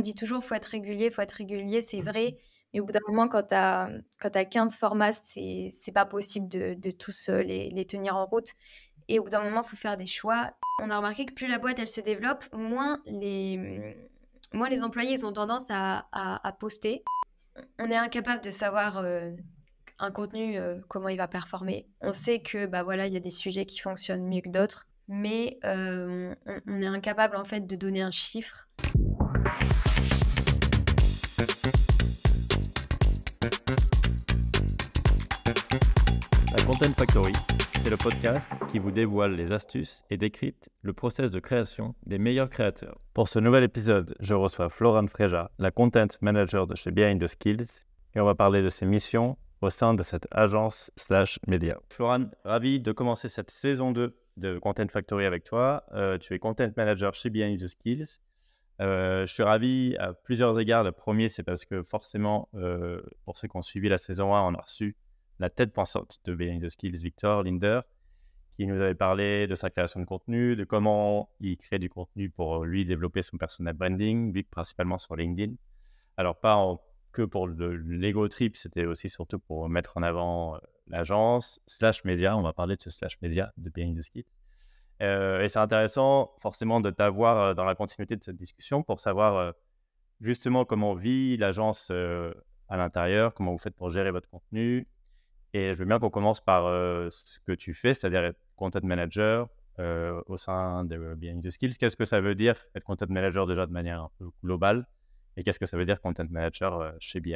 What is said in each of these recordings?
On dit toujours, faut être régulier, faut être régulier, c'est vrai. Mmh. Mais au bout d'un moment, quand tu as, as, 15 formats, c'est pas possible de, de tous euh, les, les, tenir en route. Et au bout d'un moment, il faut faire des choix. On a remarqué que plus la boîte, elle se développe, moins les, moins les employés, ils ont tendance à, à, poster. On est incapable de savoir euh, un contenu, euh, comment il va performer. On sait que bah voilà, il y a des sujets qui fonctionnent mieux que d'autres, mais on, on est incapable en fait de donner un chiffre. Content Factory, c'est le podcast qui vous dévoile les astuces et décrypte le process de création des meilleurs créateurs. Pour ce nouvel épisode, je reçois Florent Freja, la Content Manager de chez Behind the Skills, et on va parler de ses missions au sein de cette agence slash média. Florent, ravi de commencer cette saison 2 de Content Factory avec toi. Euh, tu es Content Manager chez Behind the Skills. Euh, je suis ravi à plusieurs égards. Le premier, c'est parce que forcément, euh, pour ceux qui ont suivi la saison 1, on a reçu la tête pensante de Behind the Skills, Victor Linder, qui nous avait parlé de sa création de contenu, de comment il crée du contenu pour euh, lui développer son personnel branding, lui principalement sur LinkedIn. Alors, pas que pour le l'ego trip, c'était aussi surtout pour mettre en avant euh, l'agence, slash média, on va parler de ce slash média de Behind the Skills. Euh, et c'est intéressant forcément de t'avoir dans la continuité de cette discussion pour savoir justement comment vit l'agence à l'intérieur, comment vous faites pour gérer votre contenu, et je veux bien qu'on commence par euh, ce que tu fais, c'est-à-dire être content manager euh, au sein de euh, bi Skills. Qu'est-ce que ça veut dire être content manager déjà de manière un peu globale Et qu'est-ce que ça veut dire content manager chez BI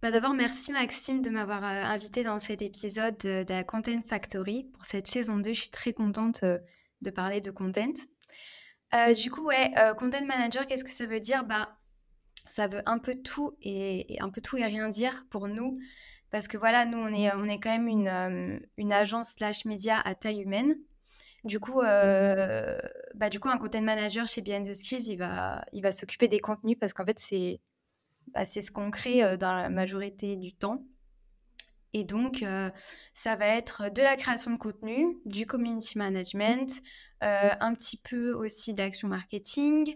bah D'abord, merci Maxime de m'avoir invité dans cet épisode de, la Content Factory pour cette saison 2. Je suis très contente de parler de content. du coup, ouais, content manager, qu'est-ce que ça veut dire bah, ça veut un peu tout et, un peu tout et rien dire pour nous parce que voilà, nous, on est, quand même euh, une, agence slash média à taille humaine. Du coup, euh, bah, du coup, un content manager chez Behind the Skills, il va, s'occuper des contenus parce qu'en fait, c'est bah, ce qu'on crée euh, dans la majorité du temps. Et donc, ça va être de la création de contenu, du community management, un petit peu aussi d'action marketing,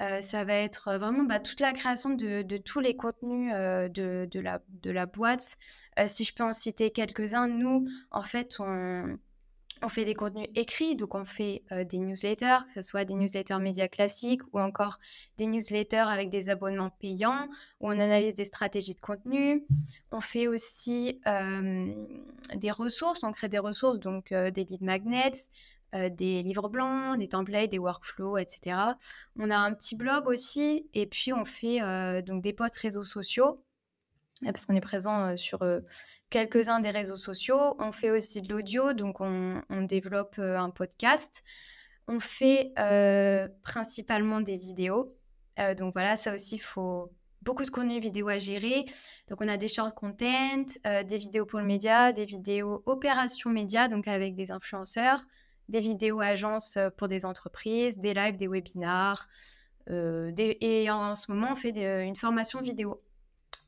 euh, ça va être euh, vraiment bah, toute la création de, tous les contenus euh, de, la, boîte. si je peux en citer quelques-uns, nous, en fait, on, on, fait des contenus écrits, donc on fait des newsletters, que ce soit des newsletters médias classiques ou encore des newsletters avec des abonnements payants, où on analyse des stratégies de contenu. On fait aussi des ressources, on crée des ressources, donc des lead magnets, euh, des livres blancs, des templates, des workflows, etc. On a un petit blog aussi, et puis on fait euh, donc des posts réseaux sociaux, euh, parce qu'on est présent sur quelques-uns des réseaux sociaux. On fait aussi de l'audio, donc on, on développe un podcast. On fait principalement des vidéos. donc voilà, ça aussi, il faut beaucoup de contenu vidéo à gérer. Donc on a des short content, des vidéos pour le média, des vidéos opération média, donc avec des influenceurs des vidéos agences euh, pour des entreprises, des lives, des webinars. Euh, et en, ce moment, on fait une formation vidéo.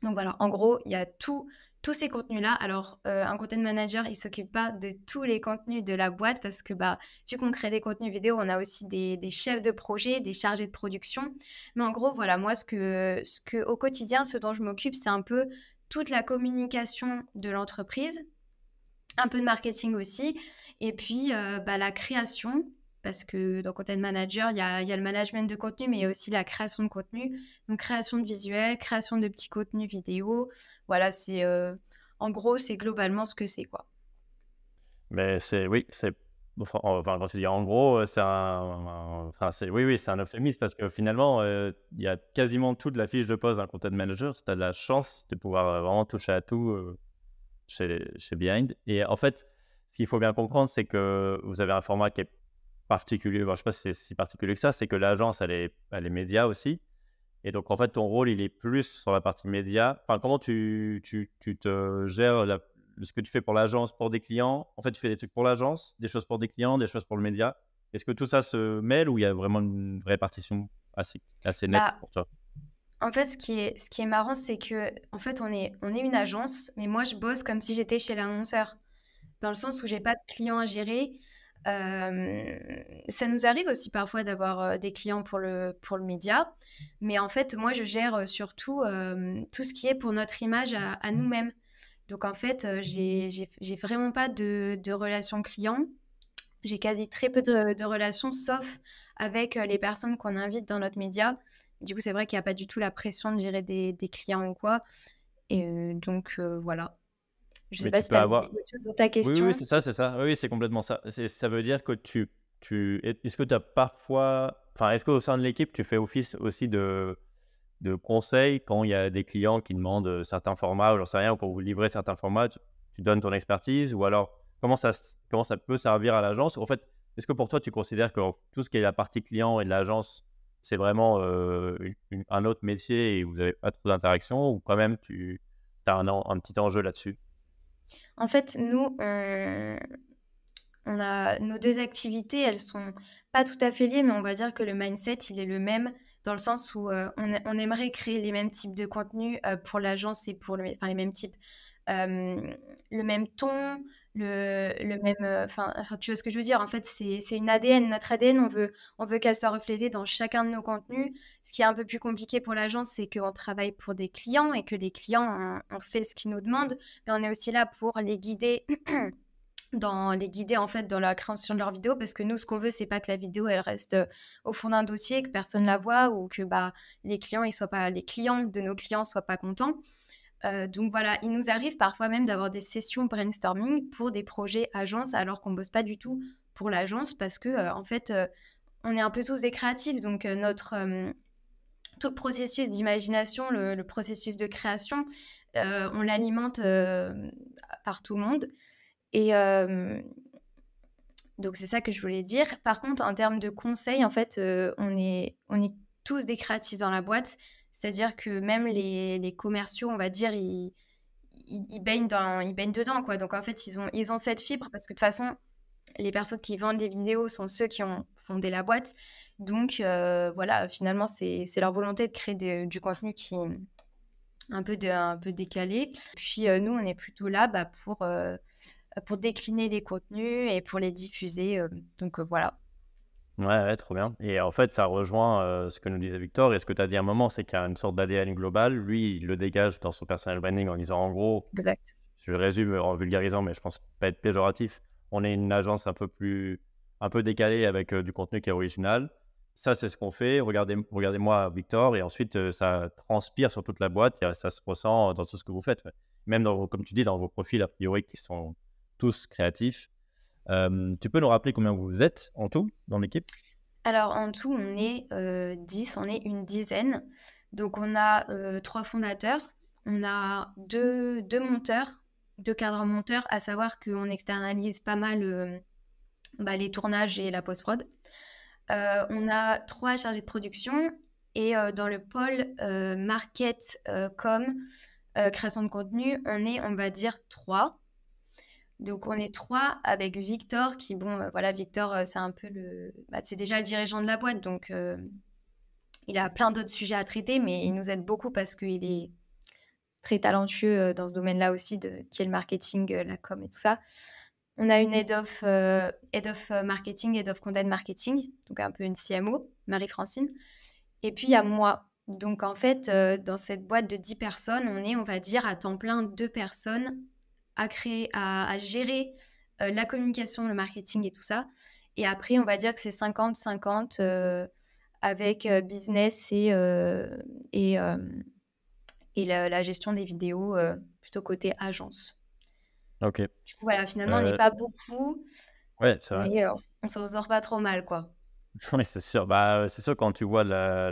Donc voilà, en gros, il y a tout, tous ces contenus-là. Alors, euh, un content manager, il s'occupe pas de tous les contenus de la boîte parce que, bah, vu qu'on crée des contenus vidéo, on a aussi des, chefs de projet, des chargés de production. Mais en gros, voilà, moi, ce que, ce que au quotidien, ce dont je m'occupe, c'est un peu toute la communication de l'entreprise, un peu de marketing aussi, et puis euh, bah, la création, parce que dans Content Manager, il y a, le management de contenu, mais il y a aussi la création de contenu, donc création de visuels, création de petits contenus vidéo, voilà, c'est euh, en gros, c'est globalement ce que c'est quoi. Mais c'est, oui, c'est Enfin, quand tu dis en gros, euh, c'est un, enfin, c'est, oui, oui, c'est un euphémisme parce que finalement, il y a quasiment toute la fiche de poste d'un content manager. Tu as de la chance de pouvoir vraiment toucher à tout chez, Behind. Et en fait, ce qu'il faut bien comprendre, c'est que vous avez un format qui est particulier. je ne sais pas si c'est si particulier que ça, c'est que l'agence, elle est, elle média aussi. Et donc, en fait, ton rôle, il est plus sur la partie média. Enfin, comment tu, tu, tu te gères ce que tu fais pour l'agence, pour des clients En fait, tu fais des trucs pour l'agence, des choses pour des clients, des choses pour le média. Est-ce que tout ça se mêle ou il y a vraiment une répartition assez, assez nette bah, pour toi en fait, ce qui est, ce qui est marrant, c'est que en fait, on est, on est une agence, mais moi, je bosse comme si j'étais chez l'annonceur, dans le sens où j'ai pas de clients à gérer. Euh, ça nous arrive aussi parfois d'avoir euh, des clients pour le, pour le média, mais en fait, moi, je gère euh, surtout tout ce qui est pour notre image à, nous-mêmes. Donc, en fait, j'ai vraiment pas de, relations clients. J'ai quasi très peu de, de relations, sauf avec les personnes qu'on invite dans notre média du coup, c'est vrai qu'il n'y a pas du tout la pression de gérer des, clients ou quoi. Et euh, donc, euh, voilà. Je ne sais pas si tu as avoir... chose dans ta question. Oui, oui c'est ça, c'est ça. Oui, c'est complètement ça. Ça veut dire que tu. tu... Est-ce que tu as parfois. Enfin, est-ce qu'au sein de l'équipe, tu fais office aussi de de conseils quand il y a des clients qui demandent euh, certains formats, ou j'en sais rien, ou quand vous livrez certains formats, tu, donnes ton expertise Ou alors, comment ça, comment ça peut servir à l'agence En fait, est-ce que pour toi, tu considères que tout ce qui est la partie client et de l'agence c'est vraiment un autre métier et vous n'avez pas trop d'interactions ou quand même tu as un, petit enjeu là-dessus En fait, nous, on... a nos deux activités, elles sont pas tout à fait liées, mais on va dire que le mindset, il est le même dans le sens où on, aimerait créer les mêmes types de contenus pour l'agence et pour le, les mêmes types, le même ton, le, le même. Euh, enfin, tu vois ce que je veux dire En fait, c'est une ADN. Notre ADN, on veut, on veut qu'elle soit reflétée dans chacun de nos contenus. Ce qui est un peu plus compliqué pour l'agence, c'est qu'on travaille pour des clients et que les clients, on, fait ce qu'ils nous demandent. Mais on est aussi là pour les guider. dans les guider en fait dans la création de leur vidéo parce que nous ce qu'on veut c'est pas que la vidéo elle reste euh, au fond d'un dossier que personne la voit ou que bah les clients ils soient pas les clients de nos clients soient pas contents euh, donc voilà, il nous arrive parfois même d'avoir des sessions brainstorming pour des projets agences, alors qu'on ne bosse pas du tout pour l'agence parce que euh, en fait euh, on est un peu tous des créatifs donc notre tout le processus d'imagination, le, processus de création, on l'alimente par tout le monde et donc c'est ça que je voulais dire. Par contre, en termes de conseils, en fait, on, est, on est tous des créatifs dans la boîte. C'est-à-dire que même les, commerciaux, on va dire, ils, baignent dans, ils baignent dedans. Quoi. Donc en fait, ils ont, ils ont cette fibre parce que de toute façon, les personnes qui vendent des vidéos sont ceux qui ont fondé la boîte. Donc euh, voilà, finalement, c'est leur volonté de créer du contenu qui un peu, un peu décalé. Puis euh, nous, on est plutôt là bah, pour, euh, pour décliner les contenus et pour les diffuser. donc voilà. Ouais, ouais, trop bien. Et en fait, ça rejoint euh, ce que nous disait Victor et ce que tu as dit à un moment, c'est qu'il y a une sorte d'ADN global. Lui, il le dégage dans son personal branding en disant en gros, je résume en vulgarisant, mais je pense pas être péjoratif, on est une agence un peu plus, un peu décalée avec euh, du contenu qui est original. Ça, c'est ce qu'on fait. Regardez-moi, Victor, et ensuite, euh, ça transpire sur toute la boîte et ça se ressent dans tout ce que vous faites. Même dans vos, comme tu dis, dans vos profils, a priori, qui sont tous créatifs euh, tu peux nous rappeler combien vous êtes en tout dans l'équipe Alors en tout, on est 10, euh, on est une dizaine. Donc on a euh, trois fondateurs, on a deux, monteurs, deux cadres monteurs, à savoir qu'on externalise pas mal euh, bah, les tournages et la post-prod. on a trois chargés de production et dans le pôle market, com, création de contenu, on est, on va dire, trois. Donc on est trois avec Victor qui, bon, euh, voilà, Victor, euh, c'est un peu le... Bah, c'est déjà le dirigeant de la boîte, donc euh, il a plein d'autres sujets à traiter, mais il nous aide beaucoup parce qu'il est très talentueux dans ce domaine-là aussi, de, qui est le marketing, la com et tout ça. On a une head of, of marketing, head of content marketing, donc un peu une CMO, Marie-Francine. Et puis il y a moi. Donc en fait, dans cette boîte de 10 personnes, on est, on va dire, à temps plein deux personnes à créer, à, gérer euh, la communication, le marketing et tout ça. Et après, on va dire que c'est 50-50 euh, avec euh, business et, et, et la, gestion des vidéos plutôt côté agence. Ok. Du coup, voilà, finalement, on n'est pas beaucoup. Ouais, c'est vrai. on s'en sort pas trop mal, quoi. Oui, c'est sûr. Bah, c'est sûr, quand tu vois la,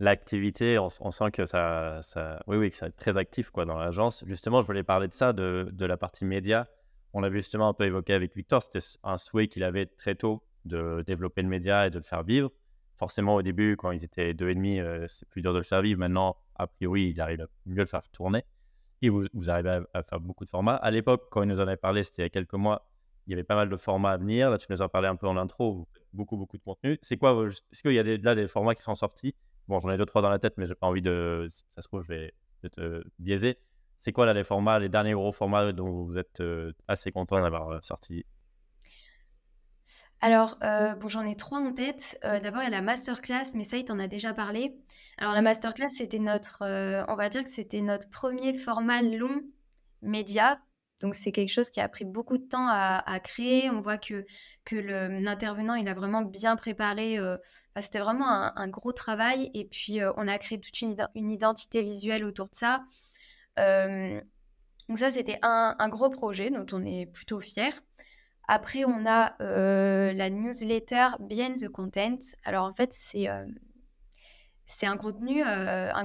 l'activité, on, sent que ça, ça, oui, oui, que ça est très actif quoi, dans l'agence. Justement, je voulais parler de ça, de, la partie média. On l'a justement un peu évoqué avec Victor, c'était un souhait qu'il avait très tôt de développer le média et de le faire vivre. Forcément, au début, quand ils étaient deux et demi, euh, c'est plus dur de le faire vivre. Maintenant, a priori, il arrive à mieux le faire tourner. Et vous, arrivez à, faire beaucoup de formats. À l'époque, quand il nous en avait parlé, c'était il y a quelques mois, il y avait pas mal de formats à venir. Là, tu nous en parlais un peu en intro. Vous faites beaucoup, beaucoup de contenu. C'est quoi Est-ce qu'il y a là des formats qui sont sortis bon, j'en ai deux, trois dans la tête, mais j'ai pas envie de. ça se trouve, je vais être C'est quoi là les formats, les derniers gros formats dont vous êtes euh, assez content d'avoir euh, sorti alors, euh, mmh. bon, j'en ai trois en tête. D'abord, il y a la masterclass, mais ça, il t'en a déjà parlé. Alors, la masterclass, c'était notre, on va dire que c'était notre premier format long média donc c'est quelque chose qui a pris beaucoup de temps à, créer. On voit que, que l'intervenant, il a vraiment bien préparé. Euh, c'était vraiment un, gros travail. Et puis euh, on a créé toute une, identité visuelle autour de ça. donc ça, c'était un, gros projet dont on est plutôt fier. Après, on a euh, la newsletter Bien the Content. Alors en fait, c'est un, un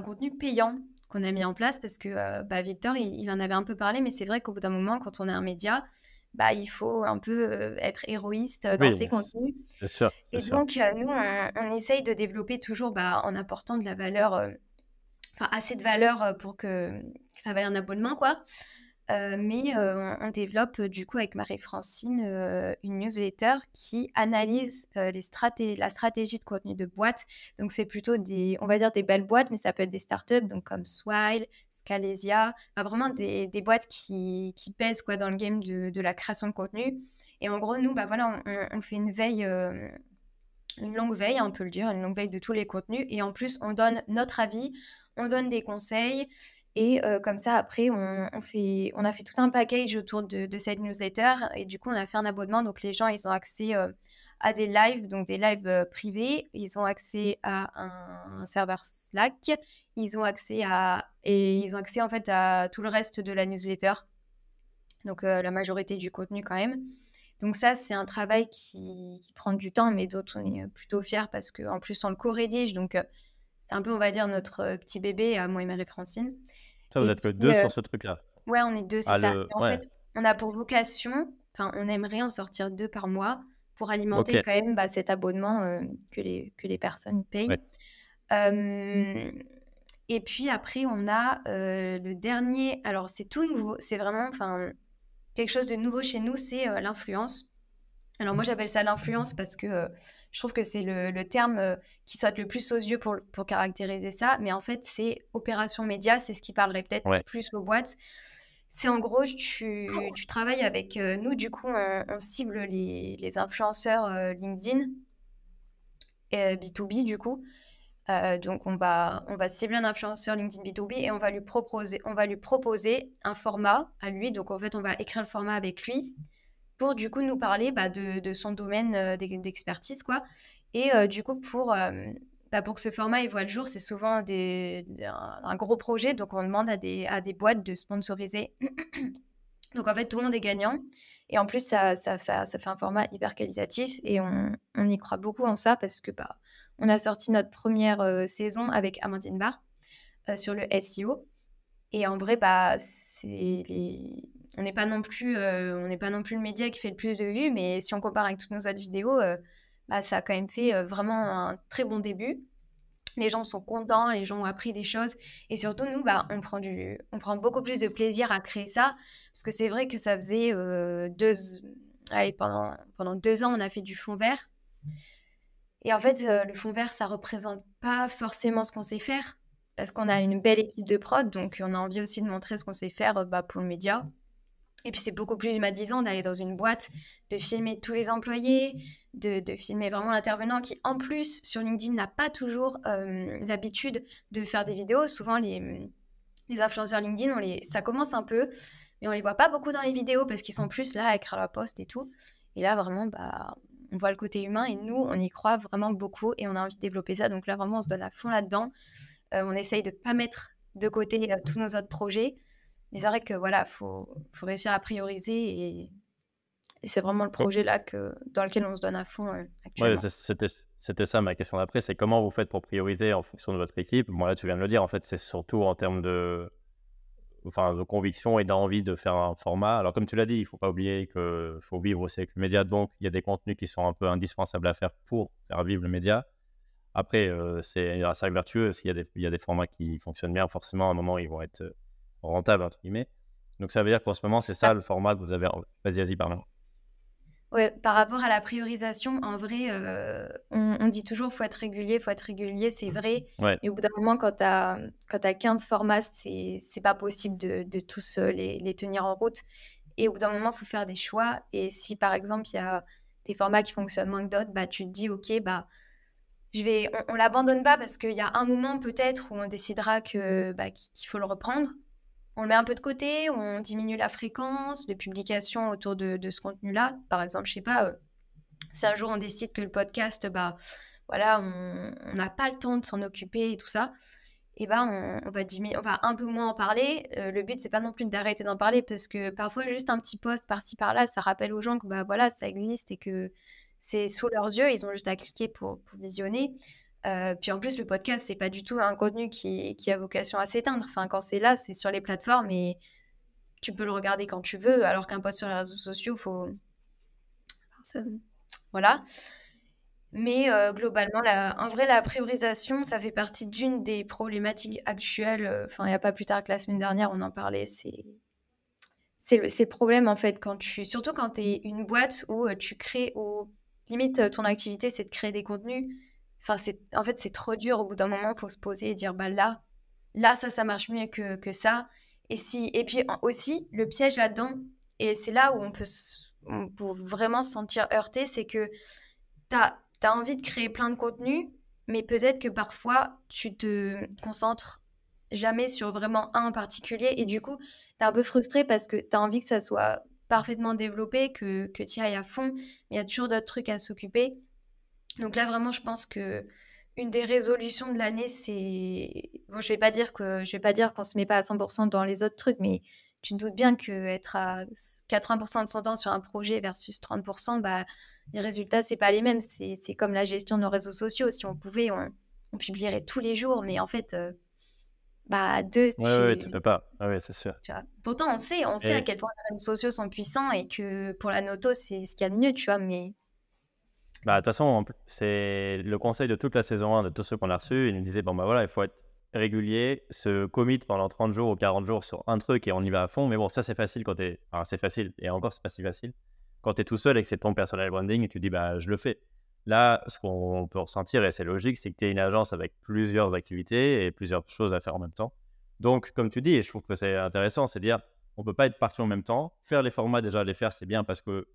contenu payant qu'on a mis en place parce que euh, bah, Victor, il, en avait un peu parlé, mais c'est vrai qu'au bout d'un moment, quand on est un média, bah, il faut un peu euh, être héroïste euh, dans ses contenus. sûr, et donc, nous, on, essaye de développer toujours bah, en apportant de la valeur, enfin assez de valeur pour que, que ça vaille un abonnement, quoi. Euh, mais on développe du coup avec Marie-Francine une newsletter qui analyse les la stratégie de contenu de boîte. Donc c'est plutôt des, on va dire des belles boîtes, mais ça peut être des startups donc comme Swile, Scalesia, vraiment des, boîtes qui, pèsent quoi dans le game de, la création de contenu. Et en gros nous bah voilà on, on fait une veille une longue veille, on peut le dire, une longue veille de tous les contenus. Et en plus, on donne notre avis, on donne des conseils. Et comme ça, après, on, fait, on a fait tout un package autour de, de, cette newsletter. Et du coup, on a fait un abonnement. Donc, les gens, ils ont accès à des lives, donc des lives privés. Ils ont accès à un, serveur Slack. Ils ont accès à... Et ils ont accès, en fait, à tout le reste de la newsletter. Donc, la majorité du contenu, quand même. Donc ça, c'est un travail qui, prend du temps, mais d'autres, on est plutôt fiers parce qu'en plus, on le co-rédige. Donc, c'est un peu, on va dire, notre petit bébé à moi et Marie-Francine. Ça, vous êtes que deux sur ce truc-là. Ouais, on est deux, c'est ah, ça. en fait, on a pour vocation, enfin, on aimerait en sortir deux par mois pour alimenter quand même bah, cet abonnement euh, que, les, que les personnes payent. et puis après, on a euh, le dernier. Alors, c'est tout nouveau. C'est vraiment enfin quelque chose de nouveau chez nous, c'est euh, l'influence. Alors moi j'appelle ça l'influence parce que euh, je trouve que c'est le, terme euh, qui saute le plus aux yeux pour, pour caractériser ça, mais en fait c'est opération média, c'est ce qui parlerait peut-être plus aux boîtes. C'est en gros, tu, travailles avec euh, nous, du coup on, cible les, influenceurs LinkedIn, et, B2B du coup. donc on va, on va cibler un influenceur LinkedIn B2B et on va lui proposer, on va lui proposer un format à lui. Donc en fait on va écrire le format avec lui pour du coup nous parler bah, de, son domaine euh, d'expertise, quoi. Et euh, du coup, pour, euh, bah, pour que ce format il voit le jour, c'est souvent des, un, gros projet, donc on demande à des, à des boîtes de sponsoriser. donc en fait, tout le monde est gagnant. Et en plus, ça, fait un format hyper qualitatif et on, y croit beaucoup en ça parce que bah, on a sorti notre première saison avec Amandine Barr sur le SEO. Et en vrai, bah, les, on n'est pas non plus euh, on n'est pas non plus le média qui fait le plus de vues mais si on compare avec toutes nos autres vidéos euh, bah, ça a quand même fait euh, vraiment un très bon début les gens sont contents les gens ont appris des choses et surtout nous bah on prend on prend beaucoup plus de plaisir à créer ça parce que c'est vrai que ça faisait deux allez, pendant pendant deux ans on a fait du fond vert et en fait le fond vert ça représente pas forcément ce qu'on sait faire parce qu'on a une belle équipe de prod, donc on a envie aussi de montrer ce qu'on sait faire bah, pour le média, et puis c'est beaucoup plus humanisant d'aller dans une boîte, de filmer tous les employés, de, filmer vraiment l'intervenant qui en plus sur LinkedIn n'a pas toujours euh, l'habitude de faire des vidéos. Souvent les, les influenceurs LinkedIn, ça commence un peu, mais on les voit pas beaucoup dans les vidéos parce qu'ils sont plus là à écrire leur poste et tout. Et là vraiment, bah, on voit le côté humain et nous, on y croit vraiment beaucoup et on a envie de développer ça. Donc là vraiment, on se donne à fond là-dedans. Euh, on essaye de ne pas mettre de côté euh, tous nos autres projets. Mais c'est vrai que voilà, faut, faut réussir à prioriser et, c'est vraiment le projet là que, dans lequel on se donne à fond euh, actuellement. c'était, ça ma question d'après, c'est comment vous faites pour prioriser en fonction de votre équipe. Moi là, tu viens de le dire, en fait, c'est surtout en termes de, enfin, de conviction et d'envie de faire un format. Alors comme tu l'as dit, il faut pas oublier que faut vivre aussi avec le média, donc il y a des contenus qui sont un peu indispensables à faire pour faire vivre le média. Après, euh, c'est un cercle vertueux. S'il y, y a des formats qui fonctionnent bien, forcément, à un moment, ils vont être rentable, entre guillemets. Donc ça veut dire qu'en ce moment, c'est ça le format que vous avez. Vas-y, vas-y, pardon. Ouais, par rapport à la priorisation, en vrai, euh, on, dit toujours faut être régulier, faut être régulier, c'est mmh. vrai. Et au bout d'un moment, quand tu as, 15 formats, c'est pas possible de, tous euh, les, les, tenir en route. Et au bout d'un moment, il faut faire des choix. Et si par exemple, il y a des formats qui fonctionnent moins que d'autres, bah, tu te dis, OK, bah, je vais, on, ne l'abandonne pas parce qu'il y a un moment peut-être où on décidera bah, qu'il faut le reprendre on le met un peu de côté, on diminue la fréquence de publication autour de, ce contenu-là. Par exemple, je sais pas, euh, si un jour on décide que le podcast, bah voilà, on n'a pas le temps de s'en occuper et tout ça, et eh ben, on, va on va un peu moins en parler. Euh, le but c'est pas non plus d'arrêter d'en parler parce que parfois juste un petit post par-ci par-là, ça rappelle aux gens que bah voilà, ça existe et que c'est sous leurs yeux, ils ont juste à cliquer pour, pour visionner. Euh, puis en plus, le podcast, c'est pas du tout un contenu qui, a vocation à s'éteindre. Enfin, quand c'est là, c'est sur les plateformes et tu peux le regarder quand tu veux, alors qu'un post sur les réseaux sociaux, faut. Voilà. Mais euh, globalement, en vrai, la priorisation, ça fait partie d'une des problématiques actuelles. Enfin, il n'y a pas plus tard que la semaine dernière, on en parlait. C'est c'est le, problème en fait surtout quand tu es une boîte où euh, tu crées ou limite ton activité c'est de créer des contenus en fait, c'est trop dur au bout d'un moment pour se poser et dire, bah là, là, ça, ça marche mieux que, ça. Et, si, et puis aussi, le piège là-dedans, et c'est là où on peut, vraiment se sentir heurté, c'est que tu as, envie de créer plein de contenu, mais peut-être que parfois, tu te concentres jamais sur vraiment un en particulier, et du coup, tu es un peu frustré parce que tu as envie que ça soit parfaitement développé, que, que tu y ailles à fond, mais il y a toujours d'autres trucs à s'occuper. Donc là, vraiment, je pense que une des résolutions de l'année, c'est bon, je vais pas dire que je vais pas dire qu'on se met pas à 100% dans les autres trucs, mais tu te doutes bien que être à 80% de son temps sur un projet versus 30%, bah les résultats c'est pas les mêmes. C'est comme la gestion de nos réseaux sociaux. Si on pouvait, on, publierait tous les jours, mais en fait, à euh, bah deux. Ouais, tu... ne peux pas. Ah ouais, c'est sûr. Pourtant, on sait, on sait à quel point les réseaux sociaux sont puissants et que pour la noto, c'est ce qu'il y a de mieux, tu vois. Mais bah, de toute façon, c'est le conseil de toute la saison 1, de tous ceux qu'on a reçus. Ils nous disaient bon, bah voilà, il faut être régulier, se commit pendant 30 jours ou 40 jours sur un truc et on y va à fond. Mais bon, ça, c'est facile quand t'es. Enfin, c'est facile, et encore, c'est pas si facile. Quand t'es tout seul et que c'est ton personnel branding et tu dis bah, je le fais. Là, ce qu'on peut ressentir, et c'est logique, c'est que tu es une agence avec plusieurs activités et plusieurs choses à faire en même temps. Donc, comme tu dis, et je trouve que c'est intéressant, c'est dire on peut pas être partout en même temps. Faire les formats, déjà, les faire, c'est bien parce que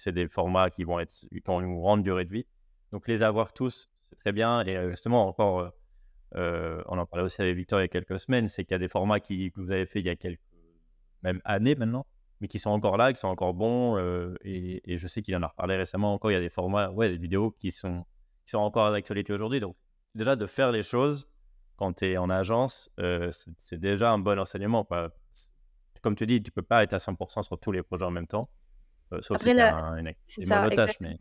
c'est des formats qui vont être qui ont une grande durée de vie. Donc les avoir tous, c'est très bien. Et euh, justement, encore, euh, euh, on en parlait aussi avec Victor il y a quelques semaines, c'est qu'il y a des formats qui, que vous avez fait il y a quelques même années maintenant, mais qui sont encore là, qui sont encore bons. et, je sais qu'il en a reparlé récemment encore. Il y a des formats, ouais, des vidéos qui sont qui sont encore d'actualité aujourd'hui. Donc déjà de faire les choses quand tu es en agence, c'est déjà un bon enseignement. Quoi. Comme tu dis, tu peux pas être à 100% sur tous les projets en même temps sauf euh, un, Mais...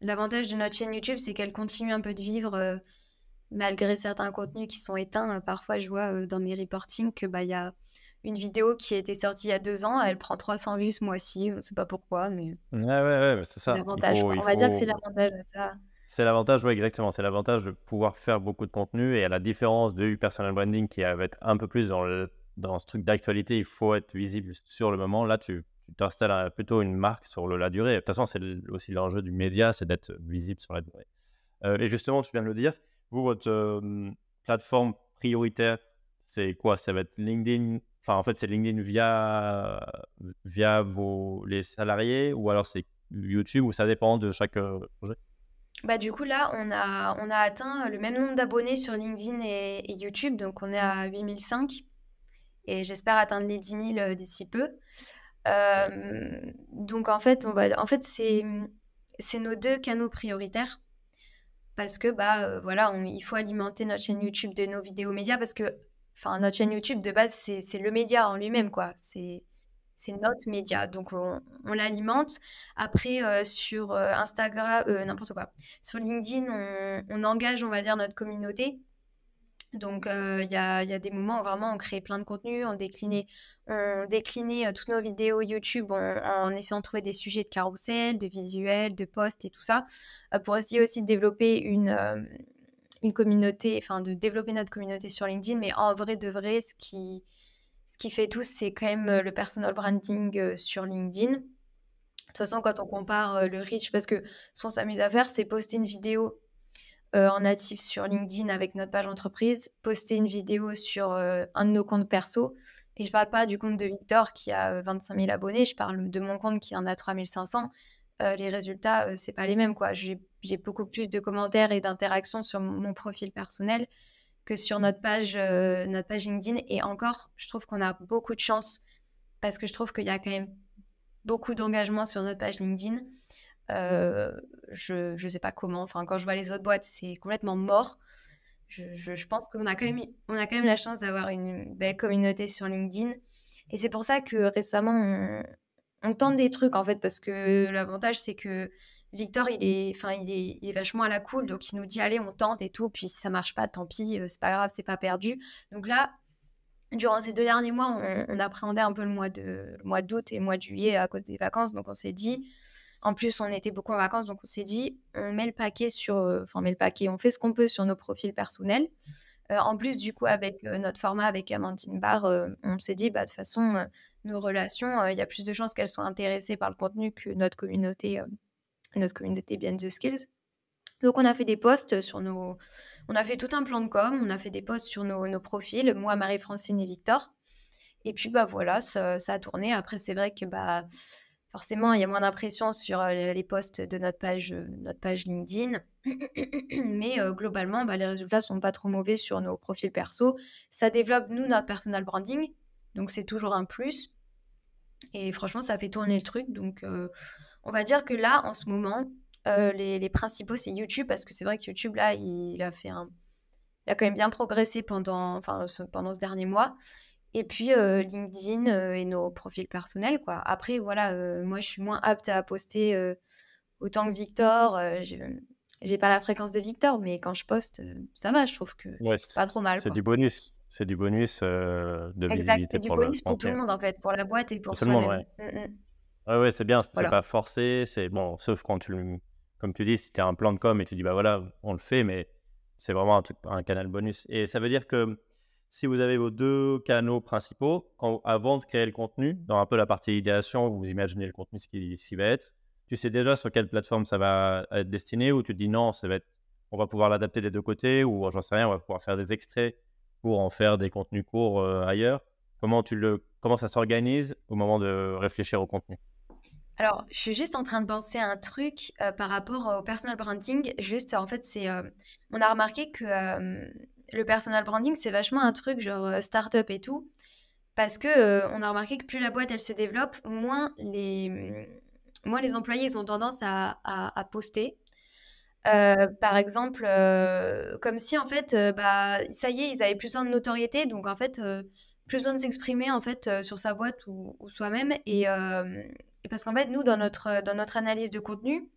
L'avantage de notre chaîne YouTube, c'est qu'elle continue un peu de vivre euh, malgré certains contenus qui sont éteints. Euh, parfois, je vois dans mes reportings que bah, y a une vidéo qui a été sortie il y a deux ans, elle prend 300 vues ce mois-ci, on ne sait pas pourquoi, mais. ouais, c'est L'avantage, on va dire que c'est l'avantage de ça. C'est l'avantage, oui, exactement. C'est l'avantage de pouvoir faire beaucoup de contenu et à la différence du personal branding qui va être un peu plus dans, le... dans ce truc d'actualité, il faut être visible sur le moment. Là, tu tu t'installes plutôt une marque sur la durée. De toute façon, c'est aussi l'enjeu du média, c'est d'être visible sur la durée. Euh, et justement, tu viens de le dire, vous, votre plateforme prioritaire, c'est quoi Ça va être LinkedIn. Enfin, en fait, c'est LinkedIn via, via vos, les salariés ou alors c'est YouTube ou ça dépend de chaque projet bah, du coup, là, on a, on a atteint le même nombre d'abonnés sur LinkedIn et, et, YouTube. Donc, on est à 8005 et j'espère atteindre les 10 000 d'ici peu. Euh, donc en fait, on va, en fait c'est, c'est nos deux canaux prioritaires parce que bah euh, voilà, il faut alimenter notre chaîne YouTube de nos vidéos médias parce que enfin notre chaîne YouTube de base c'est, le média en lui-même quoi. C'est c'est notre média. Donc on, on l'alimente. Après euh, sur Instagram, n'importe quoi. Sur LinkedIn, on, on, engage, on va dire, notre communauté. Donc, euh, il y, a, des moments où vraiment on crée plein de contenu, on déclinait, on euh, toutes nos vidéos YouTube en, essayant de trouver des sujets de carrousel, de visuels, de posts et tout ça, euh, pour essayer aussi de développer une, communauté, enfin de développer notre communauté sur LinkedIn. Mais en vrai de vrai, ce qui, ce qui fait tout, c'est quand même le personal branding sur LinkedIn. De toute façon, quand on compare le reach, parce que ce qu'on s'amuse à faire, c'est poster une vidéo euh, en natif sur LinkedIn avec notre page entreprise, poster une vidéo sur euh, un de nos comptes perso. Et je ne parle pas du compte de Victor qui a 25 euh, 000 abonnés, je parle de mon compte qui en a 3500. les résultats, c'est pas les mêmes. quoi. J'ai beaucoup plus de commentaires et d'interactions sur mon profil personnel que sur notre page, notre page LinkedIn. Et encore, je trouve qu'on a beaucoup de chance parce que je trouve qu'il y a quand même beaucoup d'engagement sur notre page LinkedIn. Euh, je ne sais pas comment. Enfin, quand je vois les autres boîtes, c'est complètement mort. Je, pense qu'on a, quand même, on a quand même la chance d'avoir une belle communauté sur LinkedIn. Et c'est pour ça que récemment, on, tente des trucs, en fait, parce que l'avantage, c'est que Victor, il est, enfin, il est, vachement à la cool. Donc, il nous dit, allez, on tente et tout. Puis, si ça marche pas, tant pis, euh, c'est pas grave, c'est pas perdu. Donc là, durant ces deux derniers mois, on, on appréhendait un peu le mois de, le mois d'août et le mois de juillet à cause des vacances. Donc, on s'est dit, en plus, on était beaucoup en vacances, donc on s'est dit, on met le paquet sur, euh, enfin, on met le paquet, on fait ce qu'on peut sur nos profils personnels. Euh, en plus, du coup, avec euh, notre format avec Amandine Barr, on s'est dit, bah, de toute façon, nos relations, il y a plus de chances qu'elles soient intéressées par le contenu que notre communauté, notre communauté Bien the Skills. Donc, on a fait des posts sur nos. On a fait tout un plan de com, on a fait des posts sur nos, profils, moi, Marie-Francine et Victor. Et puis, bah voilà, ça, a tourné. Après, c'est vrai que, bah forcément, il y a moins d'impression sur euh, les posts de notre page, euh, notre page LinkedIn. Mais euh, globalement, bah, les résultats ne sont pas trop mauvais sur nos profils perso. Ça développe, nous, notre personal branding. Donc, c'est toujours un plus. Et franchement, ça fait tourner le truc. Donc, on va dire que là, en ce moment, les, principaux, c'est YouTube. Parce que c'est vrai que YouTube, là, il, a fait il a quand même bien progressé pendant, enfin, pendant ce dernier mois. Et puis euh, LinkedIn euh, et nos profils personnels, quoi. Après, voilà, euh, moi je suis moins apte à poster autant que Victor. j'ai pas la fréquence de Victor, mais quand je poste, ça va, je trouve que c'est pas trop mal. C'est du bonus. C'est du bonus de exact, pour bonus pour tout le monde, en fait, pour la boîte et pour, tout le monde. Mmh, mmh. Ouais, ouais, c'est bien, c'est pas forcé. C'est bon, sauf quand tu Comme tu dis, si tu as un plan de com et tu dis, bah voilà, on le fait, mais c'est vraiment un, truc, un canal bonus. Et ça veut dire que si vous avez vos deux canaux principaux, avant de créer le contenu, dans un peu la partie idéation, vous imaginez le contenu, ce qui, ce va être, tu sais déjà sur quelle plateforme ça va être destiné, ou tu te dis non, ça va être, on va pouvoir l'adapter des deux côtés, ou j'en sais rien, on va pouvoir faire des extraits pour en faire des contenus courts euh, ailleurs. Comment, tu le, comment ça s'organise au moment de réfléchir au contenu alors, je suis juste en train de penser à un truc euh, par rapport au personal branding. Juste, en fait, c'est, euh, on a remarqué que le personal branding, c'est vachement un truc genre euh, start-up et tout. Parce que euh, on a remarqué que plus la boîte elle se développe, moins les, mm, moins les employés ont tendance à, poster. Euh, par exemple, comme si en fait, bah, ça y est, ils avaient plus besoin de notoriété, donc en fait, plus besoin de s'exprimer en fait sur sa boîte ou, soi-même. Et, et, parce qu'en fait, nous, dans notre, dans notre analyse de contenu,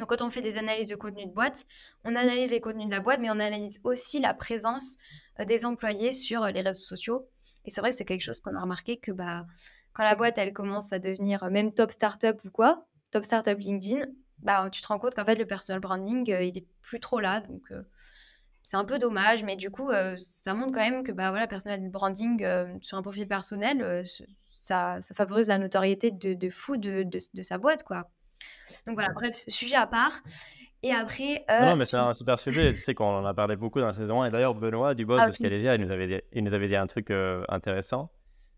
donc quand on fait des analyses de contenu de boîte, on analyse les contenus de la boîte, mais on analyse aussi la présence euh, des employés sur euh, les réseaux sociaux. Et c'est vrai que c'est quelque chose qu'on a remarqué que bah, quand la boîte, elle commence à devenir euh, même top startup ou quoi, top startup LinkedIn, bah, tu te rends compte qu'en fait, le personal branding, il n'est plus trop là. Donc, c'est un peu dommage. Mais du coup, ça montre quand même que bah, voilà, personal branding sur un profil personnel, ça, favorise la notoriété de, fou de sa boîte. quoi. Donc voilà, bref, sujet à part. Et après. Euh, non, mais c'est un super sujet. tu sais qu'on en a parlé beaucoup dans la saison 1. Et d'ailleurs, Benoît du boss ah de Scalésia, il nous avait dit, il nous avait dit un truc euh, intéressant.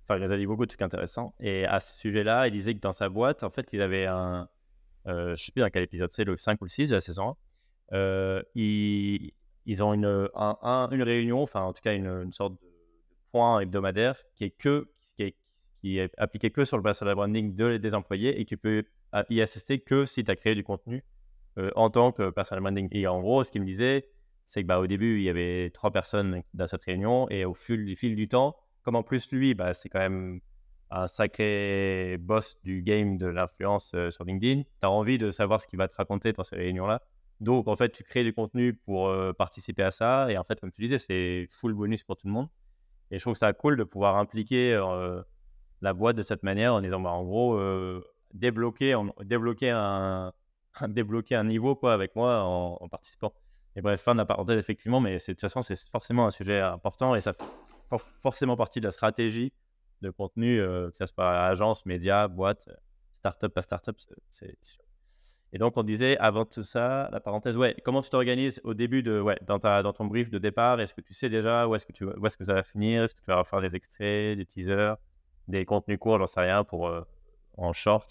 Enfin, il nous a dit beaucoup de trucs intéressants. Et à ce sujet-là, il disait que dans sa boîte, en fait, ils avaient un. Euh, je ne sais plus dans quel épisode c'est, le 5 ou le 6 de la saison 1. Ils, ils, ont une, un, une réunion, enfin, en tout cas, une, sorte de point hebdomadaire qui est que. Qui est, qui est appliqué que sur le personal branding de, des employés et qui peut à y assister que si tu as créé du contenu euh, en tant que personal branding. Et en gros, ce qu'il me disait, c'est que bah, au début, il y avait trois personnes dans cette réunion et au fil, fil du temps, comme en plus lui, bah, c'est quand même un sacré boss du game de l'influence euh, sur LinkedIn, tu as envie de savoir ce qu'il va te raconter dans ces réunions-là. Donc, en fait, tu crées du contenu pour euh, participer à ça. Et en fait, comme tu disais, c'est full bonus pour tout le monde. Et je trouve ça cool de pouvoir impliquer la boîte de cette manière en disant, bah, en gros, débloquer, débloquer, un, débloquer un niveau quoi, avec moi en, participant. Et bref, fin de la parenthèse, effectivement, mais de toute façon, c'est forcément un sujet important et ça fait forcément partie de la stratégie de contenu, euh, que ce soit agence, média, boîte, start-up, pas start-up, c'est Et donc, on disait avant tout ça, la parenthèse, ouais, comment tu t'organises au début de, ouais, dans, ta, dans ton brief de départ Est-ce que tu sais déjà où est-ce que, tu, est -ce que ça va finir Est-ce que tu vas faire des extraits, des teasers, des contenus courts, j'en sais rien, pour euh, en shorts,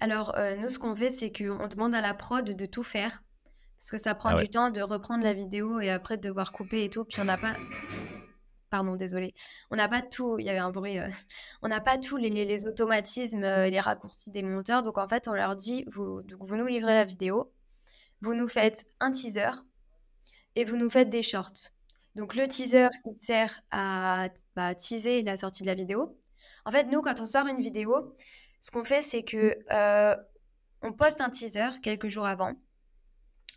Alors, euh, nous, ce qu'on fait, c'est qu'on demande à la prod de tout faire. Parce que ça prend ah du temps de reprendre la vidéo et après de devoir couper et tout. Puis on n'a pas. Pardon, désolé. On n'a pas tout. Il y avait un bruit. Euh. On n'a pas tous les, automatismes, euh, les raccourcis des monteurs. Donc en fait, on leur dit vous, vous nous livrez la vidéo, vous nous faites un teaser et vous nous faites des shorts. Donc le teaser, qui sert à bah, teaser la sortie de la vidéo. En fait, nous, quand on sort une vidéo, ce qu'on fait, c'est que euh, on poste un teaser quelques jours avant.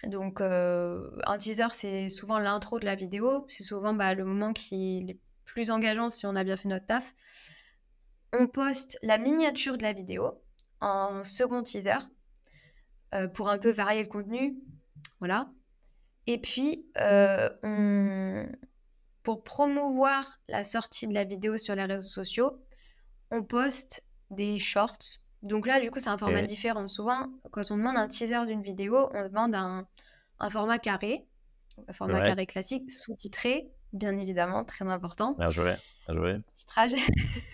Donc, euh, un teaser, c'est souvent l'intro de la vidéo. C'est souvent bah, le moment qui est le plus engageant si on a bien fait notre taf. On poste la miniature de la vidéo en second teaser euh, pour un peu varier le contenu. Voilà. Et puis, pour promouvoir la sortie de la vidéo sur les réseaux sociaux, on poste des shorts. Donc là, du coup, c'est un format différent. Souvent, quand on demande un teaser d'une vidéo, on demande un, format carré, un format carré classique, sous-titré, bien évidemment, très important. Bien joué, bien joué. Titrage.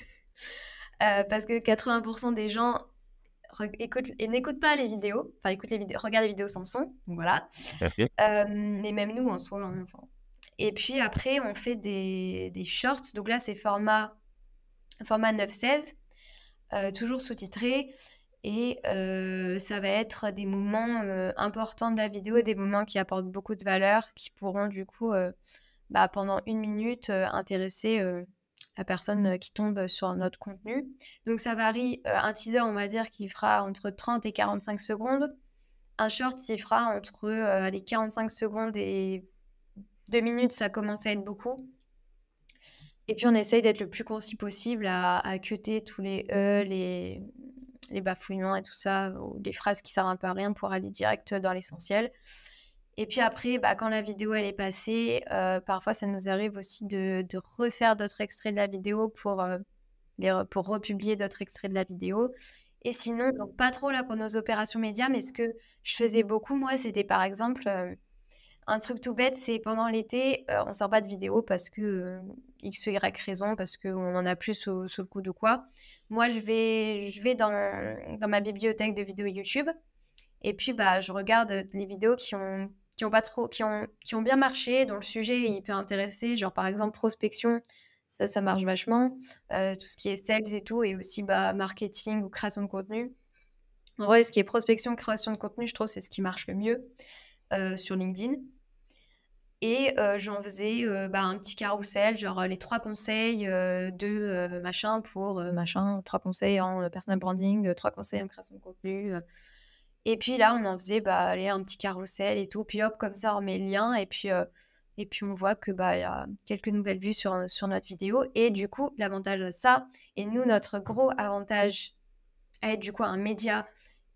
Euh, parce que 80% des gens écoutent et n'écoutent pas les vidéos, enfin écoutent les vidéos, regardent les vidéos sans son, voilà. Euh, mais même nous en soi. Hein, et puis après, on fait des, des shorts. Donc là, c'est format format 9-16, euh, toujours sous-titré. Et euh, ça va être des moments euh, importants de la vidéo, des moments qui apportent beaucoup de valeur, qui pourront du coup, bah, pendant une minute, intéresser la personne qui tombe sur notre contenu. Donc ça varie. un teaser, on va dire, qui fera entre 30 et 45 secondes. Un short, il fera entre les 45 secondes et 2 minutes, ça commence à être beaucoup. Et puis on essaye d'être le plus concis possible à, à cuter tous les E, les, bafouillements et tout ça, ou les phrases qui servent un à rien pour aller direct dans l'essentiel. Et puis après, bah, quand la vidéo elle est passée, euh, parfois ça nous arrive aussi de, refaire d'autres extraits de la vidéo pour, euh, pour republier d'autres extraits de la vidéo. Et sinon, donc pas trop là pour nos opérations médias, mais ce que je faisais beaucoup, moi, c'était par exemple, euh, un truc tout bête, c'est pendant l'été, on euh, on sort pas de vidéos parce que euh, X Y raison, parce qu'on en a plus sous, le coup de quoi. Moi, je vais, je vais dans, dans, ma bibliothèque de vidéos YouTube et puis bah, je regarde les vidéos qui ont, qui ont, pas trop, qui ont, qui ont bien marché, dont le sujet il peut intéresser, genre par exemple prospection, ça, ça marche vachement. Euh, tout ce qui est sales et tout, et aussi bah, marketing ou création de contenu. En vrai, ce qui est prospection, création de contenu, je trouve c'est ce qui marche le mieux. Euh, sur LinkedIn. Et euh, j'en faisais euh, bah, un petit carrousel, genre les trois conseils de machin pour machin, trois conseils en personal branding, trois conseils en création de contenu. Et puis là, on en faisait bah, un petit carrousel et tout. Puis hop, comme ça, on met le lien. Et puis, et puis on voit que bah il y a quelques nouvelles vues sur, notre vidéo et du coup l'avantage de ça et nous notre gros avantage à être du coup un média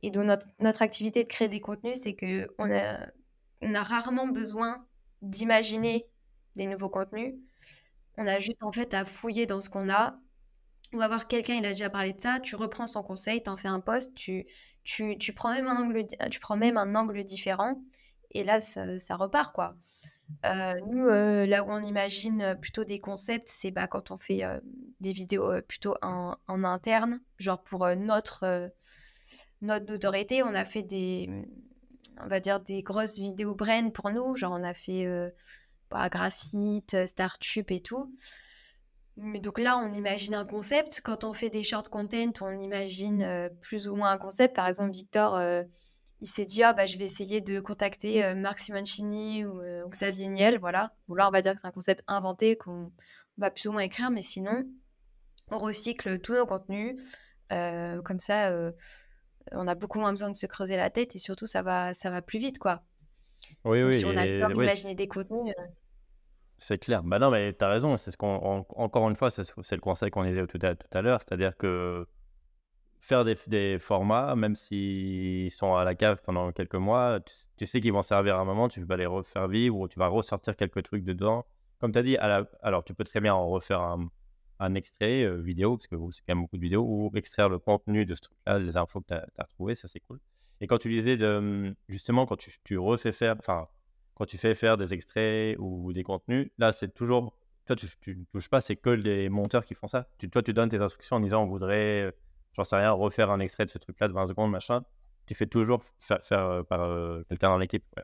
et donc notre, notre activité de créer des contenus c'est que on a on a rarement besoin d'imaginer des nouveaux contenus. On a juste en fait à fouiller dans ce qu'on a. On va voir quelqu'un, il a déjà parlé de ça, tu reprends son conseil, tu en fais un post, tu, tu, prends même un angle, tu prends même un angle différent et là, ça, repart quoi. Euh, nous, euh, là où on imagine plutôt des concepts, c'est bah, quand on fait euh, des vidéos plutôt en, interne, genre pour notre, notre notoriété, on a fait des, on va dire, des grosses vidéos brain pour nous. Genre, on a fait euh, bah, Graphite, euh, Startup et tout. Mais donc là, on imagine un concept. Quand on fait des short content, on imagine euh, plus ou moins un concept. Par exemple, Victor, il s'est dit, ah, bah, je vais essayer de contacter Marc Simoncini ou, Xavier Niel. Voilà. Ou là, on va dire que c'est un concept inventé qu'on va plus ou moins écrire, mais sinon, on recycle tous nos contenus. comme ça, on a beaucoup moins besoin de se creuser la tête et surtout ça va, ça va plus vite quoi. Oui, oui. Si on a peur d'imaginer des contenus. Euh. C'est clair. Bah non, mais tu as raison. C'est ce qu'on, encore une fois, c'est, le conseil qu'on disait tout à, tout à l'heure. C'est-à-dire que faire des, des formats, même s'ils sont à la cave pendant quelques mois, tu, sais qu'ils vont servir à un moment, tu vas les refaire vivre ou tu vas ressortir quelques trucs dedans. Comme tu as dit, à la, alors tu peux très bien en refaire un, un extrait vidéo, parce que c'est quand même beaucoup de vidéos, ou extraire le contenu de ce truc-là, les infos que tu as, retrouvées, ça c'est cool. Et quand tu disais, de, mmh, justement, quand tu, refais faire, enfin, quand tu fais faire des extraits ou des contenus, là c'est toujours, toi tu ne touches pas, c'est que les monteurs qui font ça. Tu, toi tu donnes tes instructions en disant, on voudrait, j'en sais rien, refaire un extrait de ce truc-là de 20 secondes, machin. Tu fais toujours faire, par quelqu'un dans l'équipe. Ouais.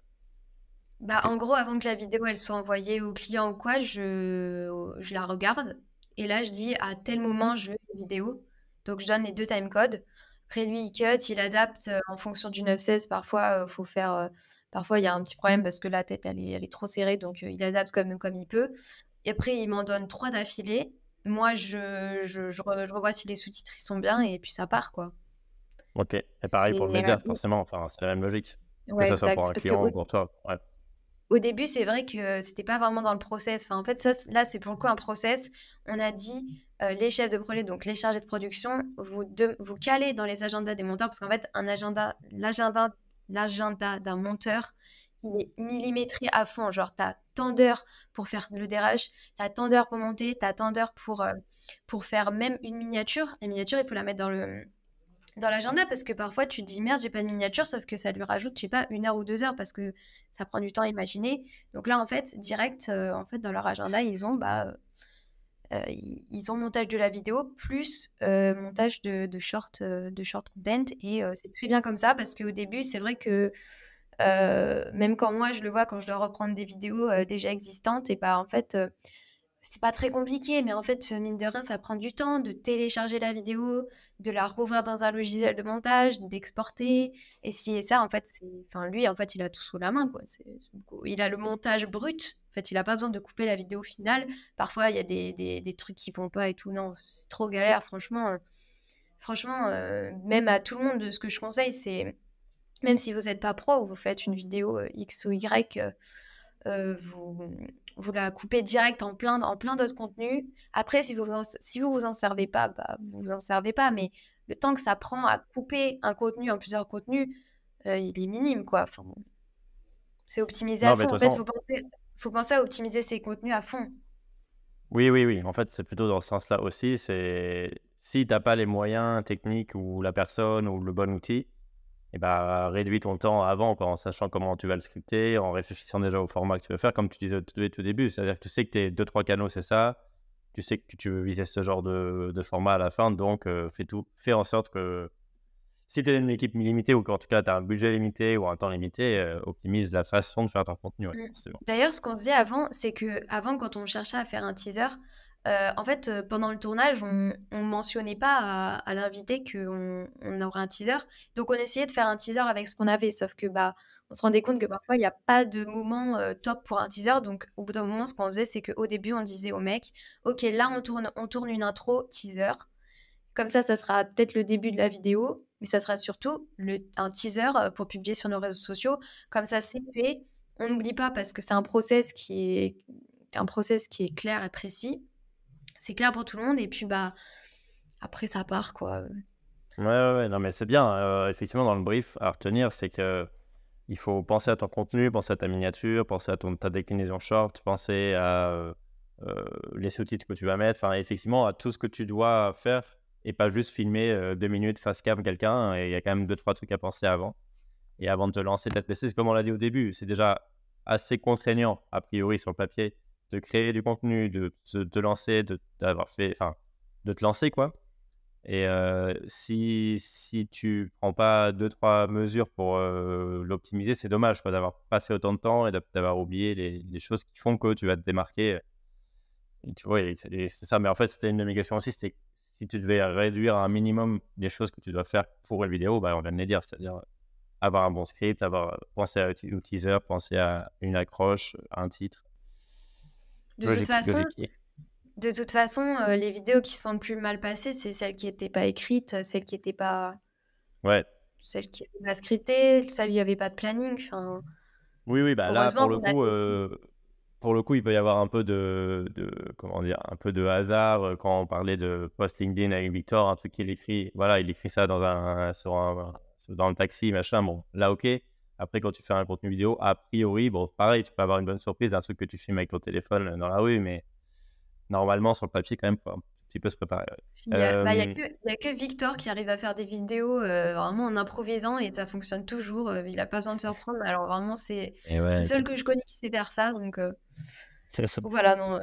Bah, en gros, avant que la vidéo elle soit envoyée au client ou quoi, je, je la regarde et là, je dis à tel moment, je veux une vidéo. Donc, je donne les deux timecodes. Après, lui, il cut, il adapte euh, en fonction du 9-16. Parfois, euh, faut faire. Euh, parfois, il y a un petit problème parce que la tête, elle est, trop serrée, donc il adapte comme, comme il peut. Et après, il m'en donne trois d'affilée. Moi, je, je, je, revois si les sous-titres sont bien et puis ça part, quoi. Ok. Et pareil pour le média, forcément. Enfin, c'est la même logique. Ouais, que ce soit pour un client que... ou pour toi. Ouais au début, c'est vrai que c'était pas vraiment dans le process. en fait, là, c'est pour le coup un process. On a dit euh, les chefs de projet, donc les chargés de production, vous, de, vous calez dans les agendas des monteurs, parce qu'en fait, un agenda, l'agenda, l'agenda d'un monteur, il est millimétré à fond. Genre, t'as tant d'heures pour faire le DRH, t'as tant d'heures pour monter, t'as tant d'heures pour, euh, pour faire même une miniature. La miniature, il faut la mettre dans le dans l'agenda parce que parfois tu te dis merde j'ai pas de miniature sauf que ça lui rajoute je sais pas une heure ou deux heures parce que ça prend du temps à imaginer donc là en fait direct euh, en fait dans leur agenda ils ont bah euh, euh, ils ont montage de la vidéo plus montage de, short de short content et c'est très bien comme ça parce qu'au début c'est vrai que même quand moi je le vois quand je dois reprendre des vidéos déjà existantes et pas bah, en fait c'est pas très compliqué, mais en fait, mine de rien, ça prend du temps de télécharger la vidéo, de la rouvrir dans un logiciel de montage, d'exporter. Et si ça, en fait, enfin, lui, en fait, il a tout sous la main, quoi. il a le montage brut. En fait, il n'a pas besoin de couper la vidéo finale. Parfois, il y a des, trucs qui vont pas et tout. Non, c'est trop galère, franchement. Euh, franchement, euh, même à tout le monde, ce que je conseille, c'est même si vous n'êtes pas pro ou vous faites une vidéo euh, X ou Y. Euh, vous, vous la coupez direct en plein, en plein d'autres contenus. Après, si vous si vous, vous en servez pas, bah, vous vous en servez pas. Mais le temps que ça prend à couper un contenu en plusieurs contenus, euh, il est minime, quoi. c'est optimisé à fond. En fait, il faut penser, à optimiser ses contenus à fond. Oui, oui, oui. En fait, c'est plutôt dans ce sens-là aussi. C'est si tu n'as pas les moyens techniques ou la personne ou le bon outil, et bah, réduis ton temps avant, quoi, en sachant comment tu vas le scripter, en réfléchissant déjà au format que tu veux faire, comme tu disais au tout, tout début. C'est-à-dire que tu sais que tes deux, trois canaux, c'est ça. Tu sais que tu veux viser ce genre de, de format à la fin. Donc, euh, fais, tout, fais en sorte que si tu es une équipe limitée ou qu'en tout cas tu as un budget limité ou un temps limité, euh, optimise la façon de faire ton contenu. Mm. D'ailleurs, ce qu'on faisait avant, c'est que avant, quand on cherchait à faire un teaser, euh, en fait, euh, pendant le tournage, on, ne mentionnait pas à, l'invité qu'on on aurait un teaser. Donc, on essayait de faire un teaser avec ce qu'on avait, sauf que bah, on se rendait compte que parfois, il n'y a pas de moment euh, top pour un teaser. Donc, au bout d'un moment, ce qu'on faisait, c'est qu'au début, on disait au mec, OK, là, on tourne, on tourne une intro teaser. Comme ça, ça sera peut-être le début de la vidéo, mais ça sera surtout un teaser pour publier sur nos réseaux sociaux. Comme ça, c'est fait. On n'oublie pas parce que c'est un process qui est un process qui est clair et précis c'est clair pour tout le monde. Et puis, bah, après, ça part, quoi. Ouais, ouais, non, mais c'est bien. Euh, effectivement, dans le brief, à retenir, c'est que il faut penser à ton contenu, penser à ta miniature, penser à ton, ta déclinaison short, penser à euh, euh, les sous-titres que tu vas mettre, enfin, effectivement, à tout ce que tu dois faire et pas juste filmer deux minutes face cam quelqu'un. Et il y a quand même deux, trois trucs à penser avant. Et avant de te lancer peut-être, PC, comme on l'a dit au début, c'est déjà assez contraignant, a priori, sur le papier, de créer du contenu, de te lancer, de d'avoir fait, enfin, de te lancer quoi. Et euh, si, si tu prends pas deux trois mesures pour euh, l'optimiser, c'est dommage quoi d'avoir passé autant de temps et d'avoir oublié les, choses qui font que tu vas te démarquer. tu vois, c'est ça. Mais en fait, c'était une de mes questions aussi. C'était si tu devais réduire un minimum les choses que tu dois faire pour une vidéo, bah, on vient de les dire, c'est-à-dire avoir un bon script, avoir pensé à un teaser, penser à une accroche, un titre, de toute façon, euh, les vidéos qui sont le plus mal passées, c'est celles qui n'étaient pas écrites, celles qui n'étaient pas. Ouais. Celles qui n'étaient pas scriptées, ça lui avait pas de planning. enfin Oui, oui, bah là, pour le coup. Euh, pour le coup, il peut y avoir un peu de, comment dire, un peu de hasard euh, quand on parlait de post LinkedIn avec Victor, un truc qu'il écrit. Voilà, il écrit ça dans un, un, dans le taxi, machin. Bon, là, ok. Après, quand tu fais un contenu vidéo, a priori, bon, pareil, tu peux avoir une bonne surprise, un truc que tu filmes avec ton téléphone euh, dans la rue, mais normalement, sur le papier, quand même, faut un petit peu se préparer. Bah, il n'y euh, a, que Victor qui arrive à faire des vidéos euh, vraiment en improvisant et ça fonctionne toujours. il n'a pas besoin de se reprendre. Alors, vraiment, c'est le seul que je connais qui sait faire ça. Donc, voilà, non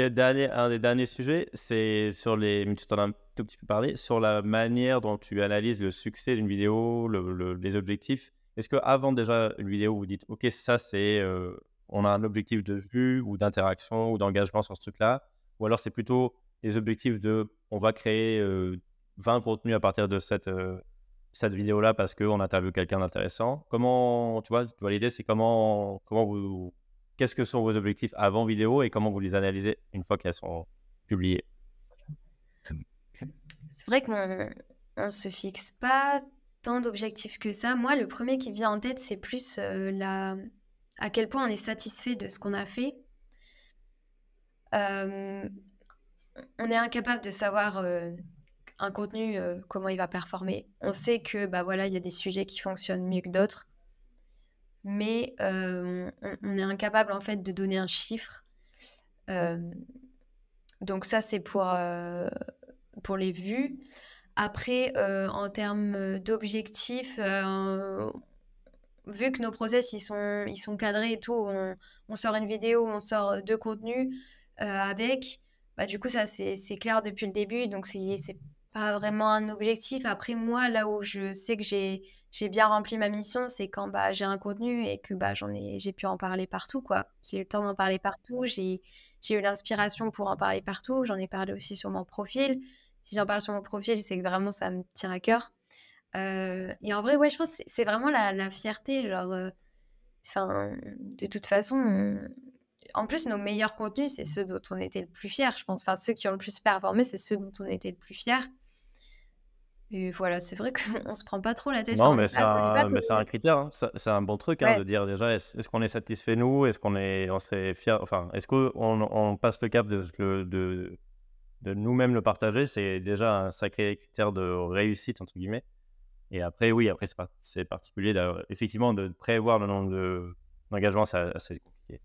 un des derniers sujets, c'est sur les. Tu t'en as un tout petit peu parlé, sur la manière dont tu analyses le succès d'une vidéo, les objectifs. Est-ce qu'avant déjà une vidéo, vous dites OK, ça, c'est. Euh, on a un objectif de vue ou d'interaction ou d'engagement sur ce truc-là Ou alors c'est plutôt les objectifs de. On va créer 20 euh, contenus à partir de cette. Euh, cette vidéo-là parce qu'on interviewe quelqu'un d'intéressant. Comment, tu vois, tu vois l'idée, c'est comment, comment vous, qu'est-ce que sont vos objectifs avant vidéo et comment vous les analysez une fois qu'elles sont publiées C'est vrai qu'on ne se fixe pas tant d'objectifs que ça. Moi, le premier qui vient en tête, c'est plus euh, la... à quel point on est satisfait de ce qu'on a fait. Euh, on est incapable de savoir euh, un contenu, comment il va performer. On sait que bah, voilà, il y a des sujets qui fonctionnent mieux que d'autres mais euh, on, est incapable en fait de donner un chiffre. Euh, donc ça c'est pour, euh, pour les vues. Après, en termes d'objectifs, vu que nos process ils sont, ils sont cadrés et tout, on, sort une vidéo, on sort deux contenus avec. Bah, du coup, ça c'est clair depuis le début, donc c'est pas vraiment un objectif. Après, moi, là où je sais que j'ai j'ai bien rempli ma mission, c'est quand bah, j'ai un contenu et que bah, j'en ai, j'ai pu en parler partout. quoi. J'ai eu le temps d'en parler partout, j'ai, j'ai eu l'inspiration pour en parler partout. J'en ai parlé aussi sur mon profil. Si j'en parle sur mon profil, c'est que vraiment ça me tient à cœur. Euh, et en vrai, ouais, je pense que c'est vraiment la, fierté. Genre, euh, enfin, de toute façon, en plus, nos meilleurs contenus, c'est ceux dont on était le plus fier, je pense. Enfin, ceux qui ont le plus performé, c'est ceux dont on était le plus fier. Et voilà, c'est vrai qu'on se prend pas trop la tête. Non, mais c'est un, critère, hein. c'est un bon truc hein, de dire déjà est-ce qu'on est satisfait nous Est-ce qu'on est, on serait fier Enfin, est-ce qu'on on passe le cap de, de, de nous-mêmes le partager C'est déjà un sacré critère de réussite, entre guillemets. Et après, oui, après, c'est particulier. Effectivement, de prévoir le nombre d'engagements, c'est compliqué.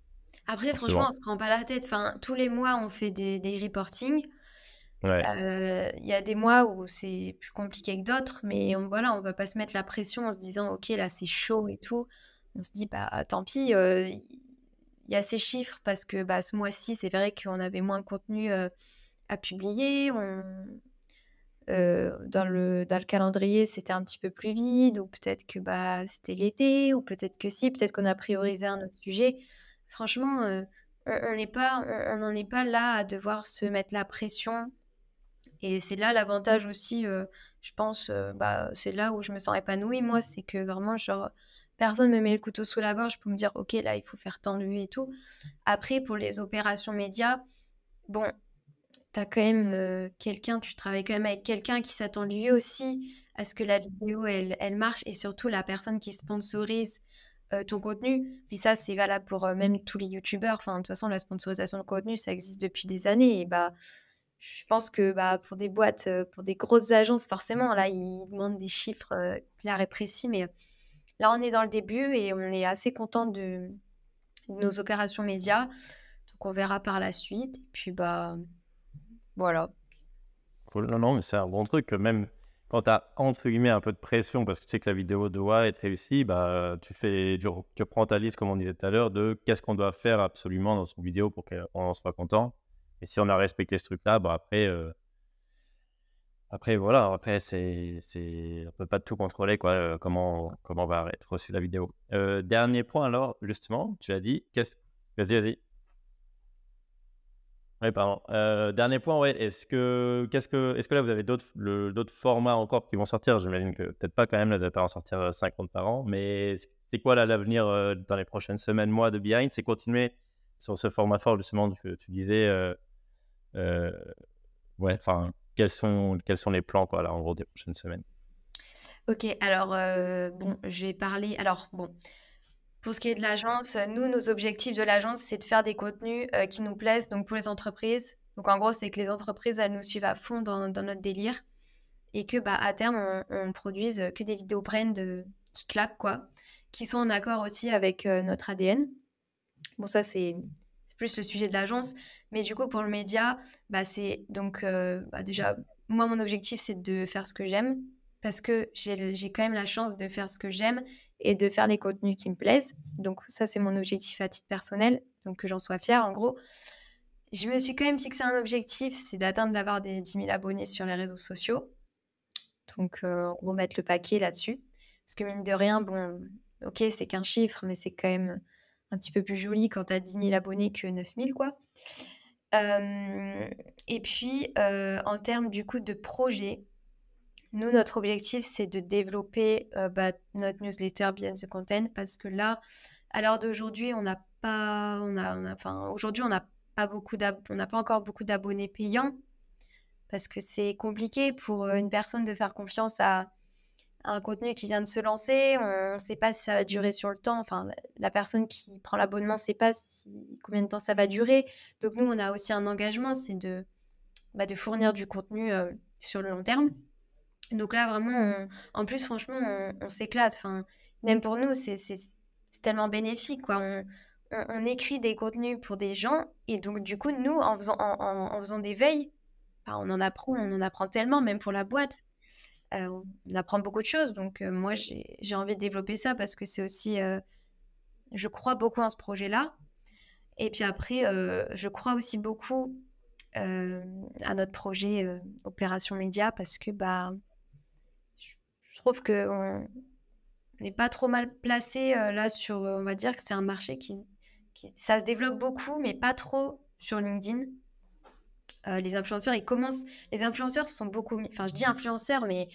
Après, franchement, on se prend pas la tête. Enfin, tous les mois, on fait des, des reportings. Euh, il y a des mois où c'est plus compliqué que d'autres, mais on, voilà, on va pas se mettre la pression en se disant ok là c'est chaud et tout. On se dit bah tant pis, euh, il y a ces chiffres parce que bah, ce mois-ci c'est vrai qu'on avait moins de contenu euh, à publier. dans, le, dans le calendrier c'était un petit peu plus vide ou peut-être que bah c'était l'été ou peut-être que si, peut-être qu'on a priorisé un autre sujet. Franchement on n'en on est pas là à devoir se mettre la pression et c'est là l'avantage aussi, euh, je pense, euh, bah, c'est là où je me sens épanouie, moi, c'est que vraiment, genre, personne ne me met le couteau sous la gorge pour me dire, OK, là, il faut faire tant de et tout. Après, pour les opérations médias, bon, as quand même euh, quelqu'un, tu travailles quand même avec quelqu'un qui s'attend lui aussi à ce que la vidéo, elle, elle marche, et surtout la personne qui sponsorise ton contenu. et ça, c'est valable pour même tous les youtubeurs. Enfin, de toute façon, la sponsorisation de contenu, ça existe depuis des années. Et bah, je pense que bah, pour des boîtes, euh, pour des grosses agences, forcément, là, ils demandent des chiffres euh, clairs et précis. Mais euh, là, on est dans le début et on est assez content de, nos opérations médias. Donc, on verra par la suite. Et puis, bah, voilà. Non, non, mais c'est un bon truc. Même quand tu as, entre guillemets, un peu de pression, parce que tu sais que la vidéo doit être réussie, bah, tu, fais, tu, prends ta liste, comme on disait tout à l'heure, de qu'est-ce qu'on doit faire absolument dans son vidéo pour qu'on en soit content et si on a respecté ce truc-là, après, on euh, après, voilà, après, c'est, on peut pas tout contrôler, quoi, euh, comment, comment va être aussi la vidéo. Euh, dernier point, alors, justement, tu l'as dit, vas-y, vas-y. Oui, pardon. dernier point, ouais, est-ce que, qu'est-ce que, est-ce que là, vous avez d'autres, d'autres formats encore qui vont sortir J'imagine que peut-être pas quand même, là, vous n'allez pas en sortir 50 par an, mais c'est quoi l'avenir dans les prochaines semaines, mois de Behind C'est continuer sur ce format fort, justement, que tu disais, euh, ouais, enfin, quels sont, quels sont les plans, quoi, là, en gros, des prochaines semaines Ok, alors, euh, bon, je vais parler. Alors, bon, pour ce qui est de l'agence, nous, nos objectifs de l'agence, c'est de faire des contenus euh, qui nous plaisent, donc pour les entreprises. Donc, en gros, c'est que les entreprises, elles nous suivent à fond dans, notre délire et que, bah, à terme, on, on produise que des vidéos brand de... qui claquent, quoi, qui sont en accord aussi avec notre ADN. Bon, ça, c'est plus le sujet de l'agence. Mais du coup, pour le média, bah, c'est donc euh, bah, déjà, moi, mon objectif, c'est de faire ce que j'aime parce que j'ai quand même la chance de faire ce que j'aime et de faire les contenus qui me plaisent. Donc ça, c'est mon objectif à titre personnel, donc que j'en sois fière en gros. Je me suis quand même fixé un objectif, c'est d'atteindre d'avoir des 10 000 abonnés sur les réseaux sociaux. Donc euh, on va mettre le paquet là-dessus. Parce que mine de rien, bon, ok, c'est qu'un chiffre, mais c'est quand même un petit peu plus joli quand tu as 10 000 abonnés que 9 000, quoi. Euh, et puis, euh, en termes du coup de projet, nous, notre objectif, c'est de développer euh, bah, notre newsletter bien the Content parce que là, à l'heure d'aujourd'hui, on n'a pas, enfin, aujourd'hui, on n'a pas beaucoup on n'a pas encore beaucoup d'abonnés payants parce que c'est compliqué pour une personne de faire confiance à un contenu qui vient de se lancer, on ne sait pas si ça va durer sur le temps. Enfin, la personne qui prend l'abonnement ne sait pas combien de temps ça va durer. Donc nous, on a aussi un engagement, c'est de, bah, fournir du contenu euh, sur le long terme. Donc là, vraiment, en plus, franchement, on, s'éclate. Enfin, même pour nous, c'est tellement bénéfique. Quoi. On, écrit des contenus pour des gens. Et donc, du coup, nous, en faisant, en, des veilles, bah, on en apprend, on en apprend tellement, même pour la boîte. Euh, on apprend beaucoup de choses. Donc, euh, moi, j'ai envie de développer ça parce que c'est aussi. Euh, je crois beaucoup en ce projet-là. Et puis après, je crois aussi beaucoup à notre projet Opération Média parce que bah, je trouve qu'on n'est pas trop mal placé là sur, on va dire que c'est un marché qui, qui, ça se développe beaucoup, mais pas trop sur LinkedIn. Euh, les influenceurs, ils commencent. Les influenceurs sont beaucoup. Enfin, je dis influenceurs, mais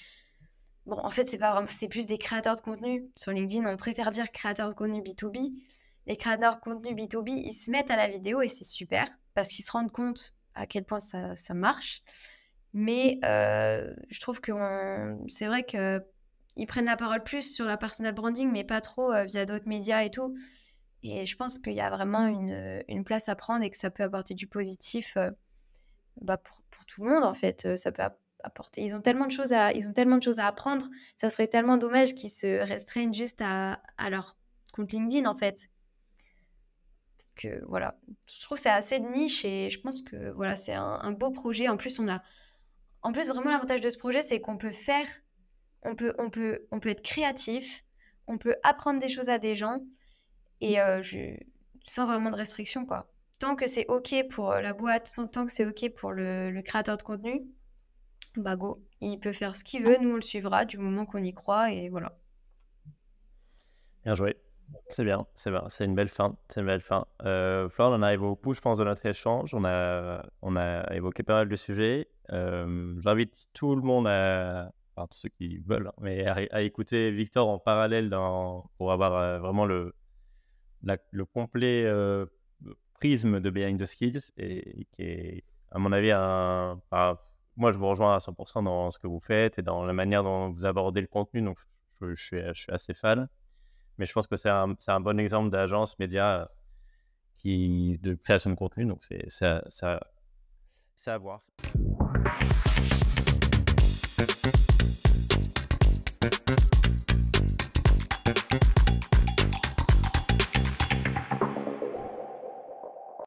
bon, en fait, c'est pas C'est plus des créateurs de contenu. Sur LinkedIn, on préfère dire créateurs de contenu B2B. Les créateurs de contenu B2B, ils se mettent à la vidéo et c'est super parce qu'ils se rendent compte à quel point ça, marche. Mais euh, je trouve que c'est vrai que ils prennent la parole plus sur la personal branding, mais pas trop euh, via d'autres médias et tout. Et je pense qu'il y a vraiment une, place à prendre et que ça peut apporter du positif bah, pour, tout le monde en fait. Euh, ça peut apporter. Ils ont tellement de choses à, ils ont tellement de choses à apprendre. Ça serait tellement dommage qu'ils se restreignent juste à, leur compte LinkedIn en fait. Parce que voilà, je trouve c'est assez de niche et je pense que voilà c'est un, beau projet. En plus on a, en plus vraiment l'avantage de ce projet c'est qu'on peut faire, on peut, on peut, on peut être créatif, on peut apprendre des choses à des gens et euh, je... sans vraiment de restrictions quoi tant que c'est OK pour euh, la boîte, tant que c'est OK pour le, créateur de contenu, bah go, il peut faire ce qu'il veut, nous on le suivra du moment qu'on y croit et voilà. Bien joué. C'est bien, c'est bien, c'est une belle fin, c'est une belle fin. Euh, on en arrive au je pense, de notre échange. On a, on a évoqué pas mal de sujets. Euh, j'invite tout le monde à, enfin, ceux qui veulent, hein, mais à, écouter Victor en parallèle dans, pour avoir euh, vraiment le, le complet prisme de Behind the Skills et, qui est, à mon avis, un, bah, moi, je vous rejoins à 100% dans ce que vous faites et dans la manière dont vous abordez le contenu. Donc, je, suis, suis, assez fan. Mais je pense que c'est un, un, bon exemple d'agence média qui, de création de contenu. Donc, c'est ça, ça à voir.